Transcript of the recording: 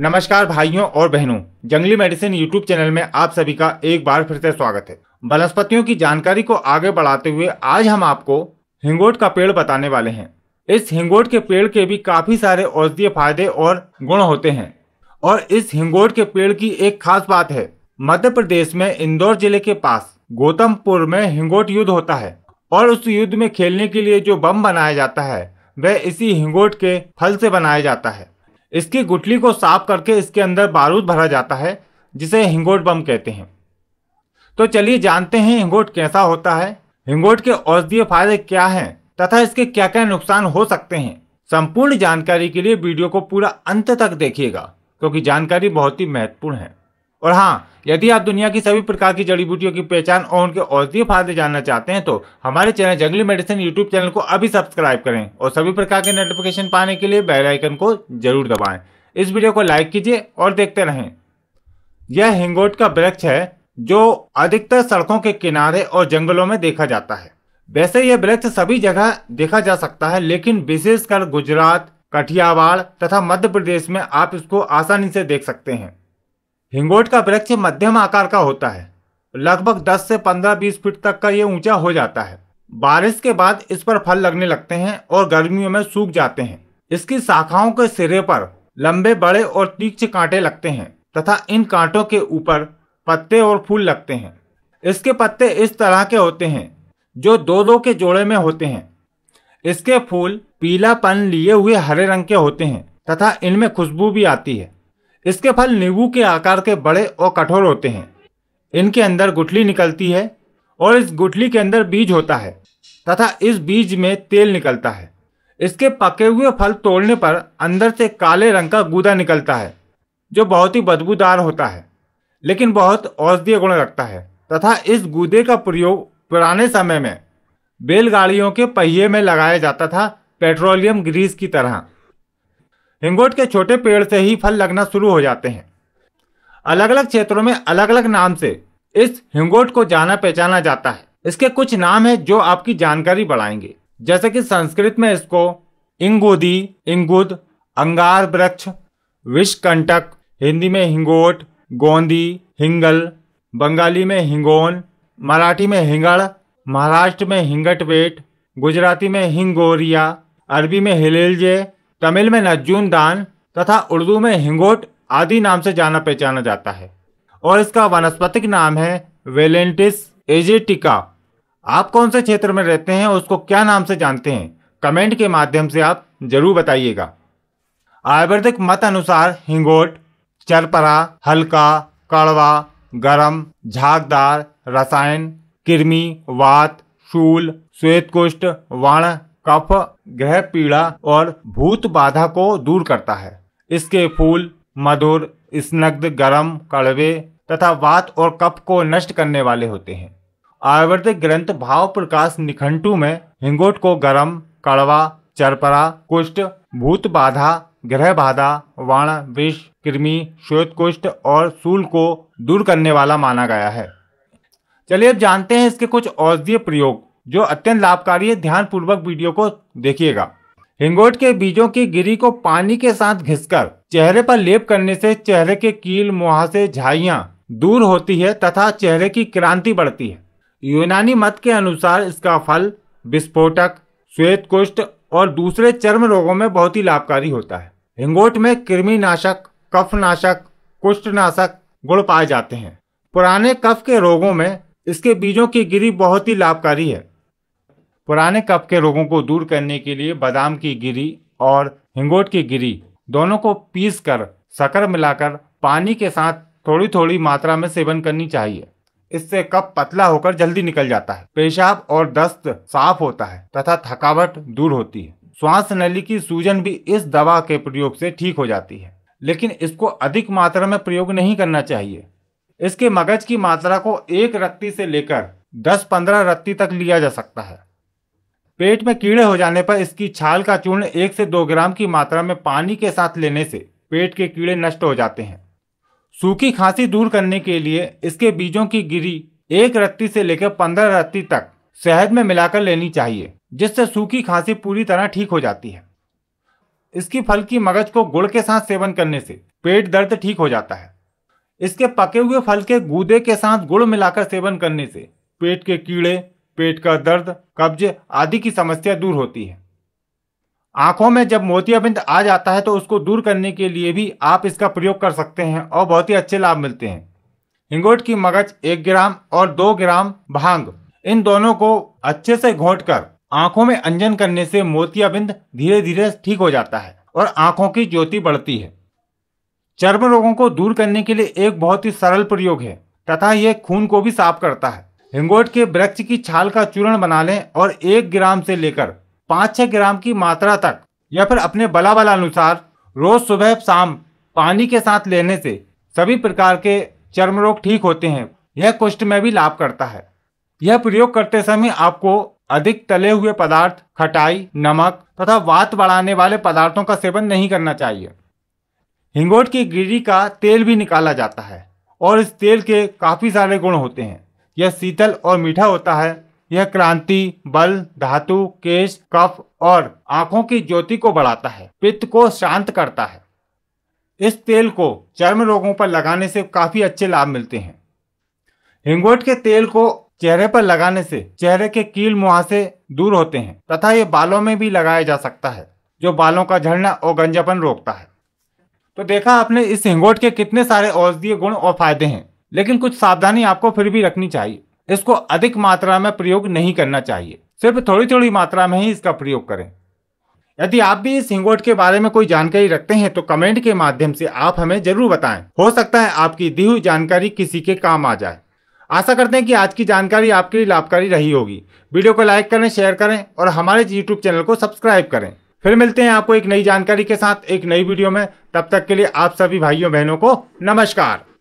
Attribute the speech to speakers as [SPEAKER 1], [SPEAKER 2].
[SPEAKER 1] नमस्कार भाइयों और बहनों जंगली मेडिसिन यूट्यूब चैनल में आप सभी का एक बार फिर से स्वागत है वनस्पतियों की जानकारी को आगे बढ़ाते हुए आज हम आपको हिंगोट का पेड़ बताने वाले हैं इस हिंगोट के पेड़ के भी काफी सारे औषधीय फायदे और गुण होते हैं और इस हिंगोट के पेड़ की एक खास बात है मध्य प्रदेश में इंदौर जिले के पास गौतमपुर में हिंगोट युद्ध होता है और उस युद्ध में खेलने के लिए जो बम बनाया जाता है वह इसी हिंगोट के फल से बनाया जाता है इसकी गुठली को साफ करके इसके अंदर बारूद भरा जाता है जिसे हिंगोट बम कहते हैं तो चलिए जानते हैं हिंगोट कैसा होता है हिंगोट के औषधीय फायदे क्या हैं तथा इसके क्या क्या नुकसान हो सकते हैं संपूर्ण जानकारी के लिए वीडियो को पूरा अंत तक देखिएगा क्योंकि जानकारी बहुत ही महत्वपूर्ण है और हाँ यदि आप दुनिया की सभी प्रकार की जड़ी बूटियों की पहचान और उनके औषधीय फायदे जानना चाहते हैं तो हमारे चैनल जंगली मेडिसिन यूट्यूब चैनल को अभी सब्सक्राइब करें और सभी प्रकार के नोटिफिकेशन पाने के लिए बेल आइकन को जरूर दबाएं इस वीडियो को लाइक कीजिए और देखते रहें यह हिंगोट का वृक्ष है जो अधिकतर सड़कों के किनारे और जंगलों में देखा जाता है वैसे यह वृक्ष सभी जगह देखा जा सकता है लेकिन विशेषकर गुजरात कठियावाड़ तथा मध्य प्रदेश में आप इसको आसानी से देख सकते हैं हिंगोट का वृक्ष मध्यम आकार का होता है लगभग 10 से 15-20 फीट तक का ये ऊंचा हो जाता है बारिश के बाद इस पर फल लगने लगते हैं और गर्मियों में सूख जाते हैं इसकी शाखाओं के सिरे पर लंबे बड़े और तीक्ष कांटे लगते हैं तथा इन कांटों के ऊपर पत्ते और फूल लगते हैं इसके पत्ते इस तरह के होते हैं जो दो दो के जोड़े में होते हैं इसके फूल पीलापन लिए हुए हरे रंग के होते हैं तथा इनमें खुशबू भी आती है इसके फल नींबू के आकार के बड़े और कठोर होते हैं इनके अंदर गुठली निकलती है और इस गुठली के अंदर बीज होता है तथा इस बीज में तेल निकलता है इसके पके हुए फल तोड़ने पर अंदर से काले रंग का गूदा निकलता है जो बहुत ही बदबूदार होता है लेकिन बहुत औषधीय गुण रखता है तथा इस गूदे का प्रयोग पुराने समय में बैलगाड़ियों के पहिए में लगाया जाता था पेट्रोलियम ग्रीस की तरह हिंगोट के छोटे पेड़ से ही फल लगना शुरू हो जाते हैं अलग अलग क्षेत्रों में अलग अलग नाम से इस हिंगोट को जाना पहचाना जाता है इसके कुछ नाम है जो आपकी जानकारी बढ़ाएंगे जैसे कि संस्कृत में इसको इंगोदी इंगुद अंगार वृक्ष विषकंटक हिंदी में हिंगोट गोंदी हिंगल बंगाली में हिंगोन मराठी में हिंगड़ महाराष्ट्र में हिंगटवेट गुजराती में हिंगोरिया अरबी में हिलेलजे तमिल में नजून दान तथा उर्दू में हिंगोट आदि नाम से जाना पहचाना जाता है और इसका वनस्पतिक नाम है वेलेंटिस एजेटिका आप कौन से क्षेत्र में रहते हैं और उसको क्या नाम से जानते हैं कमेंट के माध्यम से आप जरूर बताइएगा आयुर्वेदिक मत अनुसार हिंगोट चरपरा हल्का कड़वा गरम झागदार रसायन किरमी वात शूल कुष्ठ वर्ण कफ ग्रह पीड़ा और भूत बाधा को दूर करता है इसके फूल मधुर स्नग्ध गर्म कड़वे तथा वात और कप को नष्ट करने वाले होते हैं आयुर्वेदिक ग्रंथ भाव प्रकाश निखंटू में हिंगोट को गर्म कड़वा चरपरा कुष्ठ भूत बाधा ग्रह बाधा वाण विष कृमि श्वेत कुष्ठ और सूल को दूर करने वाला माना गया है चलिए अब जानते हैं इसके कुछ औषधीय प्रयोग जो अत्यंत लाभकारी है ध्यानपूर्वक वीडियो को देखिएगा हिंगोट के बीजों की गिरी को पानी के साथ घिसकर चेहरे पर लेप करने से चेहरे के कील मुहासे झाइया दूर होती है तथा चेहरे की क्रांति बढ़ती है यूनानी मत के अनुसार इसका फल विस्फोटक श्वेत कुष्ठ और दूसरे चर्म रोगों में बहुत ही लाभकारी होता है हिंगोट में कृमिनाशक कफनाशक कुष्ठनाशक गुण पाए जाते हैं पुराने कफ के रोगों में इसके बीजों की गिरी बहुत ही लाभकारी है पुराने कप के रोगों को दूर करने के लिए बादाम की गिरी और हिंगोट की गिरी दोनों को पीस कर शकर मिलाकर पानी के साथ थोड़ी थोड़ी मात्रा में सेवन करनी चाहिए इससे कप पतला होकर जल्दी निकल जाता है पेशाब और दस्त साफ होता है तथा थकावट दूर होती है श्वास नली की सूजन भी इस दवा के प्रयोग से ठीक हो जाती है लेकिन इसको अधिक मात्रा में प्रयोग नहीं करना चाहिए इसके मगज की मात्रा को एक रत्ती से लेकर 10-15 रत्ती तक लिया जा सकता है पेट में कीड़े हो जाने पर इसकी छाल का चूर्ण एक से दो ग्राम की मात्रा में पानी के साथ लेने से पेट के कीड़े नष्ट हो जाते हैं सूखी खांसी दूर करने के लिए इसके बीजों की गिरी एक रत्ती से लेकर पंद्रह रत्ती तक शहद में मिलाकर लेनी चाहिए जिससे सूखी खांसी पूरी तरह ठीक हो जाती है इसकी फल की मगज को गुड़ के साथ सेवन करने से पेट दर्द ठीक हो जाता है इसके पके हुए फल के गूदे के साथ गुड़ मिलाकर सेवन करने से पेट के कीड़े पेट का दर्द कब्ज आदि की समस्या दूर होती है आंखों में जब मोतियाबिंद आ जाता है तो उसको दूर करने के लिए भी आप इसका प्रयोग कर सकते हैं और बहुत ही अच्छे लाभ मिलते हैं हिंगोट की मगज एक ग्राम और दो ग्राम भांग इन दोनों को अच्छे से घोट कर आंखों में अंजन करने से मोतियाबिंद धीरे धीरे ठीक हो जाता है और आंखों की ज्योति बढ़ती है चर्म रोगों को दूर करने के लिए एक बहुत ही सरल प्रयोग है तथा यह खून को भी साफ करता है हिंगोट के वृक्ष की छाल का चूर्ण बना लें और एक ग्राम से लेकर पाँच छः ग्राम की मात्रा तक या फिर अपने बला बला अनुसार रोज सुबह शाम पानी के साथ लेने से सभी प्रकार के चर्म रोग ठीक होते हैं यह कुष्ठ में भी लाभ करता है यह प्रयोग करते समय आपको अधिक तले हुए पदार्थ खटाई नमक तथा वात बढ़ाने वाले पदार्थों का सेवन नहीं करना चाहिए हिंगोट की गिरी का तेल भी निकाला जाता है और इस तेल के काफ़ी सारे गुण होते हैं यह शीतल और मीठा होता है यह क्रांति बल धातु केश कफ और आंखों की ज्योति को बढ़ाता है पित्त को शांत करता है इस तेल को चर्म रोगों पर लगाने से काफी अच्छे लाभ मिलते हैं हिंगोट के तेल को चेहरे पर लगाने से चेहरे के कील मुहासे दूर होते हैं तथा ये बालों में भी लगाया जा सकता है जो बालों का झड़ना और गंजापन रोकता है तो देखा आपने इस हिंगोट के कितने सारे औषधीय गुण और फायदे हैं लेकिन कुछ सावधानी आपको फिर भी रखनी चाहिए इसको अधिक मात्रा में प्रयोग नहीं करना चाहिए सिर्फ थोड़ी थोड़ी मात्रा में ही इसका प्रयोग करें यदि आप भी इस हिंगोट के बारे में कोई जानकारी रखते हैं तो कमेंट के माध्यम से आप हमें जरूर बताएं हो सकता है आपकी दी हुई जानकारी किसी के काम आ जाए आशा करते हैं कि आज की जानकारी आपके लिए लाभकारी रही होगी वीडियो को लाइक करें शेयर करें और हमारे यूट्यूब चैनल को सब्सक्राइब करें फिर मिलते हैं आपको एक नई जानकारी के साथ एक नई वीडियो में तब तक के लिए आप सभी भाइयों बहनों को नमस्कार